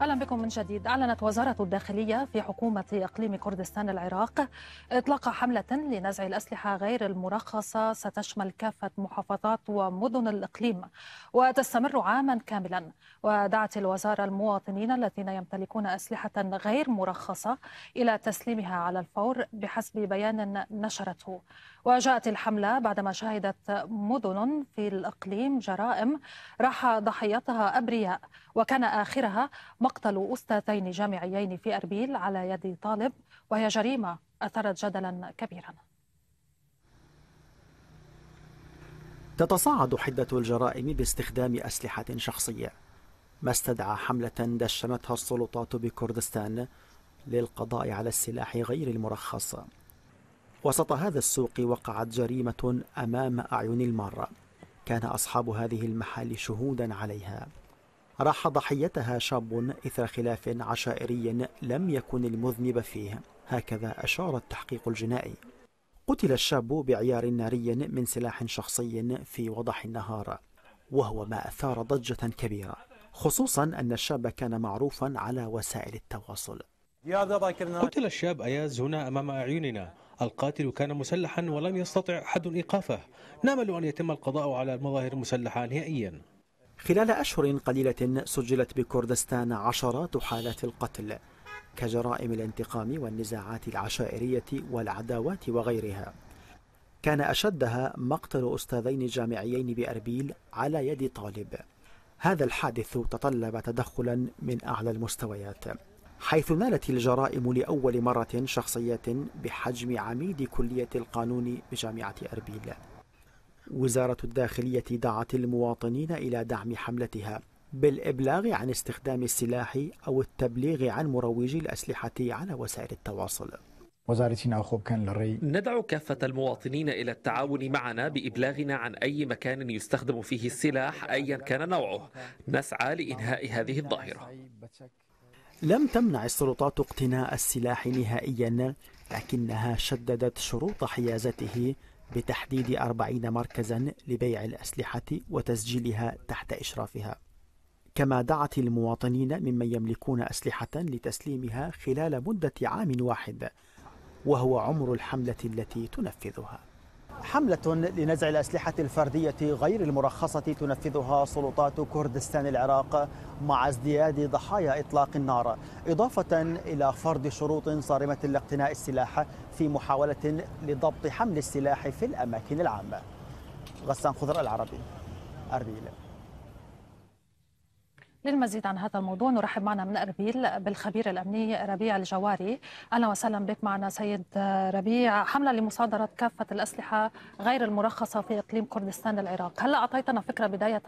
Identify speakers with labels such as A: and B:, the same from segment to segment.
A: اهلا بكم من جديد اعلنت وزاره الداخليه في حكومه اقليم كردستان العراق اطلاق حمله لنزع الاسلحه غير المرخصه ستشمل كافه محافظات ومدن الاقليم وتستمر عاما كاملا ودعت الوزاره المواطنين الذين يمتلكون اسلحه غير مرخصه الى تسليمها على الفور بحسب بيان نشرته وجاءت الحملة بعدما شهدت مدن في الإقليم جرائم راح ضحيتها أبرياء وكان آخرها مقتل أستاذين جامعيين في أربيل على يد طالب وهي جريمة اثرت جدلا كبيرا
B: تتصاعد حدة الجرائم باستخدام أسلحة شخصية ما استدعى حملة دشنتها السلطات بكردستان للقضاء على السلاح غير المرخص وسط هذا السوق وقعت جريمة أمام أعين المارة كان أصحاب هذه المحال شهودا عليها راح ضحيتها شاب إثر خلاف عشائري لم يكن المذنب فيه هكذا أشار التحقيق الجنائي قتل الشاب بعيار ناري من سلاح شخصي في وضح النهار وهو ما أثار ضجة كبيرة خصوصا أن الشاب كان معروفا على وسائل التواصل قتل الشاب أياز هنا أمام أعيننا القاتل كان مسلحا ولم يستطع أحد إيقافه نامل أن يتم القضاء على المظاهر المسلحة نهائيا خلال أشهر قليلة سجلت بكردستان عشرات حالات القتل كجرائم الانتقام والنزاعات العشائرية والعداوات وغيرها كان أشدها مقتل أستاذين جامعيين بأربيل على يد طالب هذا الحادث تطلب تدخلا من أعلى المستويات حيث نالت الجرائم لأول مرة شخصية بحجم عميد كلية القانون بجامعة أربيل وزارة الداخلية دعت المواطنين إلى دعم حملتها بالإبلاغ عن استخدام السلاح أو التبليغ عن مروجي الأسلحة على وسائل التواصل
A: ندعو كافة المواطنين إلى التعاون معنا بإبلاغنا عن أي مكان يستخدم فيه السلاح أيا كان نوعه نسعى لإنهاء هذه الظاهرة
B: لم تمنع السلطات اقتناء السلاح نهائيا لكنها شددت شروط حيازته بتحديد أربعين مركزا لبيع الأسلحة وتسجيلها تحت إشرافها كما دعت المواطنين ممن يملكون أسلحة لتسليمها خلال مدة عام واحد وهو عمر الحملة التي تنفذها حملة لنزع الأسلحة الفردية غير المرخصة تنفذها سلطات كردستان العراق مع ازدياد ضحايا إطلاق النار إضافة إلى فرض شروط صارمة لاقتناء السلاح في محاولة لضبط حمل السلاح في الأماكن العامة غسان خضر العربي أربيل
A: للمزيد عن هذا الموضوع نرحب معنا من اربيل بالخبير الامني ربيع الجواري اهلا وسهلا بك معنا سيد ربيع حمله لمصادره كافه الاسلحه غير المرخصه في اقليم كردستان العراق هل اعطيتنا فكره بدايه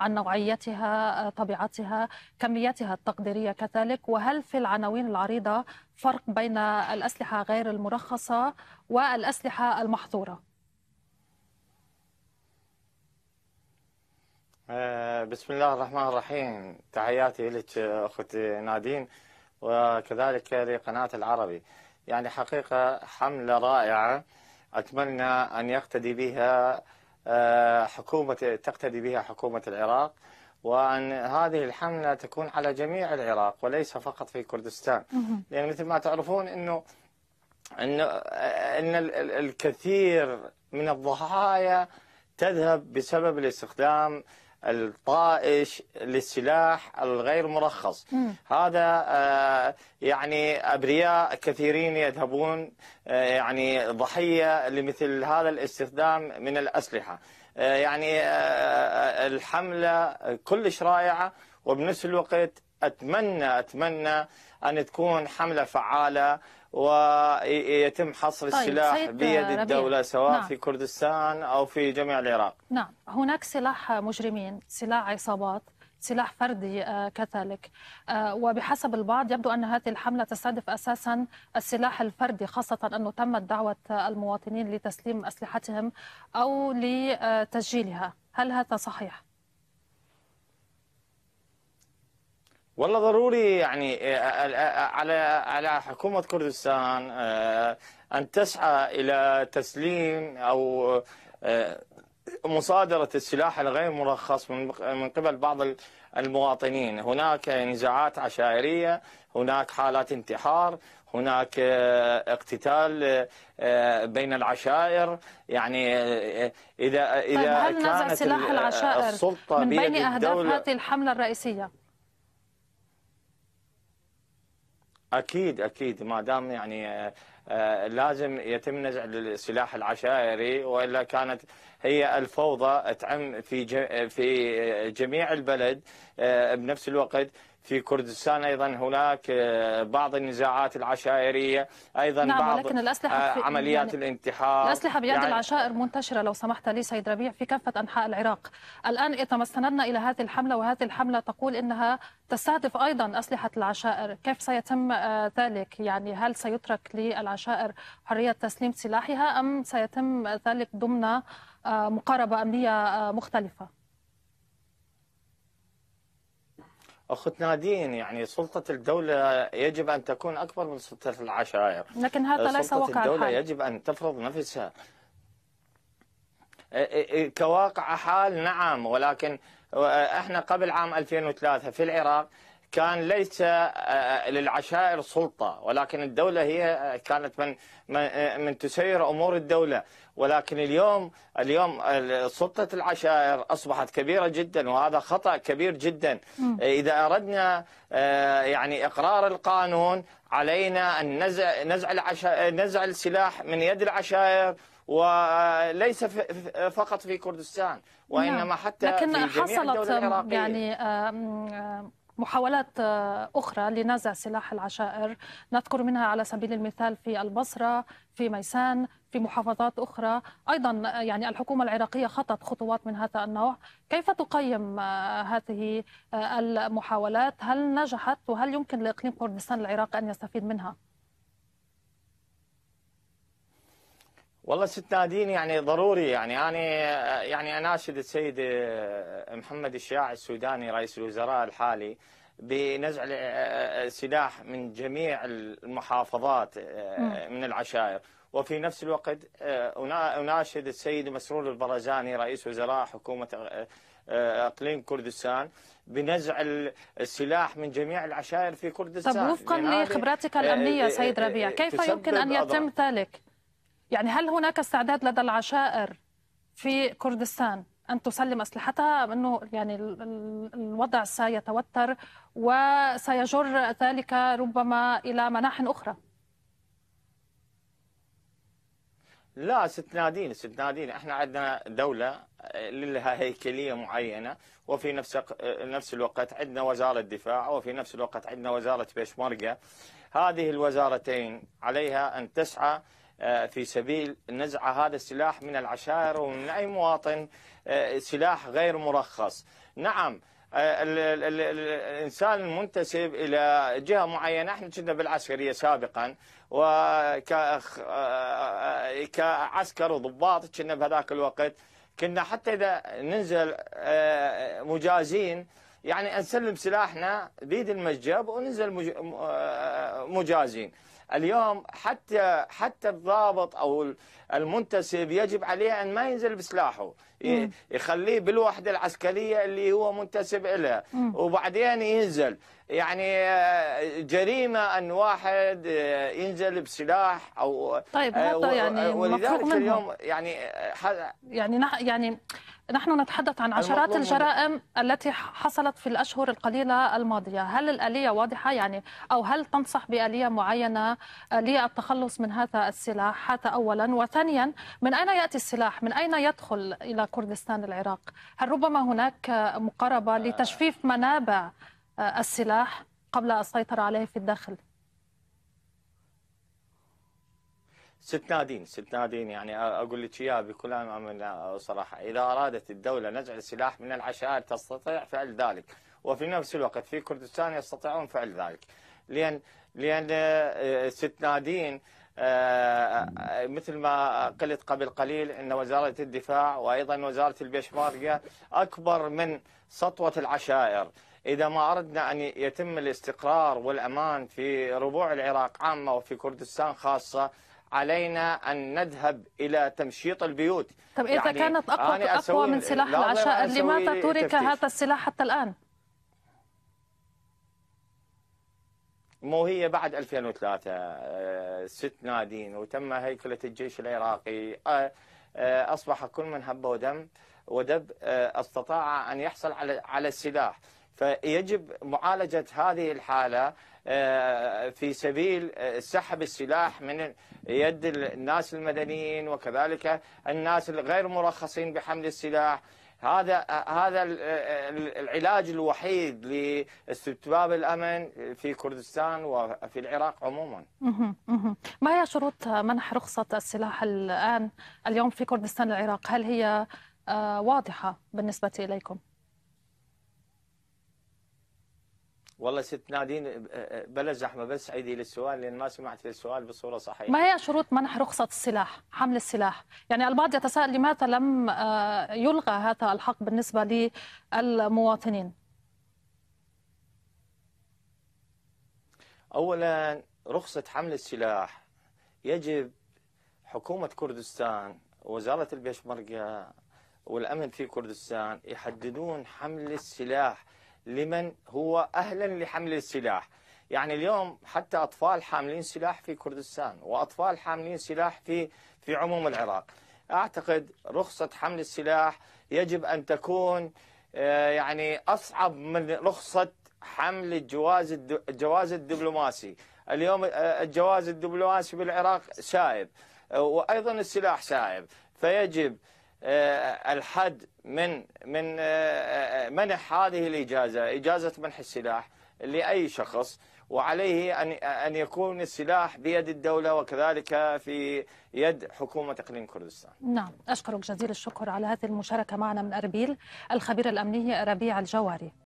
A: عن نوعيتها طبيعتها كمياتها التقديريه كذلك وهل في العناوين العريضه فرق بين الاسلحه غير المرخصه والاسلحه المحظوره
C: آه، بسم الله الرحمن الرحيم تحياتي لك اختي نادين وكذلك لقناه العربي يعني حقيقه حمله رائعه اتمنى ان يقتدي بها آه، حكومه تقتدي بها حكومه العراق وأن هذه الحملة تكون على جميع العراق وليس فقط في كردستان لأن يعني مثل ما تعرفون أنه أنه أن الكثير من الضحايا تذهب بسبب الاستخدام الطائش للسلاح الغير مرخص م. هذا آه، يعني أبرياء كثيرين يذهبون آه، يعني ضحية لمثل هذا الاستخدام من الأسلحة آه، يعني الحملة كلش رائعة وبنفس الوقت أتمنى أتمنى أن تكون حملة فعالة ويتم حصر طيب السلاح بيد ربيع. الدولة سواء نعم. في كردستان أو في جميع العراق
A: نعم هناك سلاح مجرمين سلاح عصابات سلاح فردي آه، كذلك آه، وبحسب البعض يبدو أن هذه الحملة تستهدف أساسا السلاح الفردي خاصة أنه تمت دعوة المواطنين لتسليم أسلحتهم أو لتسجيلها هل هذا صحيح؟
C: والله ضروري يعني آه، آه، آه، على على حكومه كردستان ان تسعى الى تسليم او مصادره السلاح الغير مرخص من من قبل بعض المواطنين، هناك نزاعات عشائريه، هناك حالات انتحار، هناك اقتتال بين العشائر يعني اذا اذا طيب هل كانت نزع سلاح العشائر السلطه من بين اهداف هذه
A: الحمله الرئيسيه
C: اكيد اكيد ما دام يعني آه، آه، لازم يتم نزع السلاح العشائري والا كانت هي الفوضى تعم في في جميع البلد آه، بنفس الوقت في كردستان ايضا هناك آه، بعض النزاعات العشائريه ايضا نعم بعض ولكن الاسلحه آه، في عمليات يعني الانتحار الاسلحه بيد يعني العشائر
A: منتشره لو سمحت لي سيد ربيع في كافه انحاء العراق الان اذا ما استندنا الى هذه الحمله وهذه الحمله تقول انها تستهدف ايضا اسلحه العشائر كيف سيتم آه، ذلك يعني هل سيترك للعشائر حريه تسليم سلاحها ام سيتم ذلك ضمن مقاربه امنيه مختلفه
C: أخت نادين يعني سلطة الدولة يجب أن تكون أكبر من سلطة العشائر لكن هذا ليس واقع الدولة حال. يجب أن تفرض نفسها كواقع حال نعم ولكن احنا قبل عام 2003 في العراق كان ليس آه، آه، للعشائر سلطة ولكن الدولة هي آه، كانت من من تسير أمور الدولة ولكن اليوم اليوم سلطة العشائر أصبحت كبيرة جدا وهذا خطأ كبير جدا إذا أردنا يعني إقرار القانون علينا أن نزع نزع العشائر نزع السلاح من يد العشائر وليس فقط في كردستان وإنما نعم. حتى لكن في جميع حصلت يعني
A: محاولات آه، أخرى لنزع سلاح العشائر نذكر منها على سبيل المثال في البصرة في ميسان في محافظات أخرى أيضا آه، يعني الحكومة العراقية خطت خطوات من هذا النوع كيف تقيم آه، هذه المحاولات هل نجحت وهل يمكن لإقليم كردستان العراق أن يستفيد منها؟
C: والله ست نادين يعني ضروري يعني انا يعني اناشد السيد آه، محمد الشياع السوداني رئيس الوزراء الحالي بنزع السلاح آه، آه، من جميع المحافظات من العشائر وفي نفس الوقت اناشد السيد مسرور البرزاني رئيس وزراء حكومه اقليم كردستان بنزع السلاح من جميع العشائر في كردستان طب وفقا لخبراتك الامنيه سيد ربيع كيف يمكن ان يتم
A: ذلك؟ يعني هل هناك استعداد لدى العشائر في كردستان أن تسلم أسلحتها أنه يعني الوضع سيتوتر وسيجر ذلك ربما إلى مناح أخرى
C: لا ست نادين ست نادين احنا عندنا دولة لها هيكلية معينة وفي نفس نفس الوقت عندنا وزارة دفاع وفي نفس الوقت عندنا وزارة بيشمركة هذه الوزارتين عليها أن تسعى آه، في سبيل نزع هذا السلاح من العشائر ومن أي مواطن آه، سلاح غير مرخص نعم آه، الانسان المنتسب الى جهه معينه احنا كنا بالعسكريه سابقا وكعسكر وضباط كنا بهذاك الوقت كنا حتى اذا ننزل مجازين يعني نسلم سلاحنا بيد المسجب وننزل مجازين اليوم حتى حتى الضابط او المنتسب يجب عليه ان ما ينزل بسلاحه مم. يخليه بالوحده العسكريه اللي هو منتسب لها وبعدين ينزل يعني آه، جريمه ان واحد آه، ينزل بسلاح او طيب آه، هذا يعني ولذلك اليوم يعني
A: يعني يعني نحن نتحدث عن عشرات الجرائم التي حصلت في الأشهر القليلة الماضية هل الآلية واضحة يعني أو هل تنصح بآلية معينة للتخلص من هذا السلاح هذا أولا وثانيا من أين يأتي السلاح من أين يدخل إلى كردستان العراق هل ربما هناك مقاربة لتجفيف منابع السلاح قبل السيطرة عليه في الداخل
C: ست نادين ست نادين يعني أقول لك إياها بكل أمانة صراحة إذا أرادت الدولة نزع السلاح من العشائر تستطيع فعل ذلك وفي نفس الوقت في كردستان يستطيعون فعل ذلك لأن لأن آه، ست نادين آه، آه، مثل ما قلت قبل قليل أن وزارة الدفاع وأيضا وزارة البشماركة أكبر من سطوة العشائر إذا ما أردنا أن يتم الاستقرار والأمان في ربوع العراق عامة وفي كردستان خاصة علينا أن نذهب إلى تمشيط البيوت طب إذا يعني كانت أقوى, أقوى من سلاح العشائر لماذا ترك هذا
A: السلاح حتى الآن؟
C: مو هي بعد 2003 آه، ست نادين وتم هيكلة الجيش العراقي آه، آه، أصبح كل من هب ودم ودب استطاع أن يحصل على السلاح فيجب معالجة هذه الحالة آه، في سبيل آه، سحب السلاح من يد الناس المدنيين وكذلك الناس الغير مرخصين بحمل السلاح هذا آه، هذا العلاج الوحيد لاستتباب الامن في كردستان وفي العراق عموما.
A: ما هي شروط منح رخصه السلاح الان اليوم في كردستان العراق؟ هل هي واضحه بالنسبه اليكم؟
C: والله ست نادين بلا زحمه بس عيدي للسؤال لان ما سمعت السؤال بصوره صحيحه. ما هي شروط
A: منح رخصه السلاح، حمل السلاح؟ يعني البعض يتساءل لماذا لم يلغى هذا الحق بالنسبه للمواطنين؟
C: اولا رخصه حمل السلاح يجب حكومه كردستان وزاره البيشمركه والامن في كردستان يحددون حمل السلاح لمن هو أهلا لحمل السلاح يعني اليوم حتى أطفال حاملين سلاح في كردستان وأطفال حاملين سلاح في في عموم العراق أعتقد رخصة حمل السلاح يجب أن تكون آه، يعني أصعب من رخصة حمل الجواز الجواز الدبلوماسي اليوم آه، الجواز الدبلوماسي بالعراق سائب آه، وأيضا السلاح سائب فيجب آه، الحد من من آه، آه، منح هذه الاجازه اجازه منح السلاح لاي شخص وعليه ان ان يكون السلاح بيد الدوله وكذلك في يد حكومه اقليم كردستان.
A: نعم، اشكرك جزيل الشكر على هذه المشاركه معنا من اربيل الخبير الامني ربيع الجواري.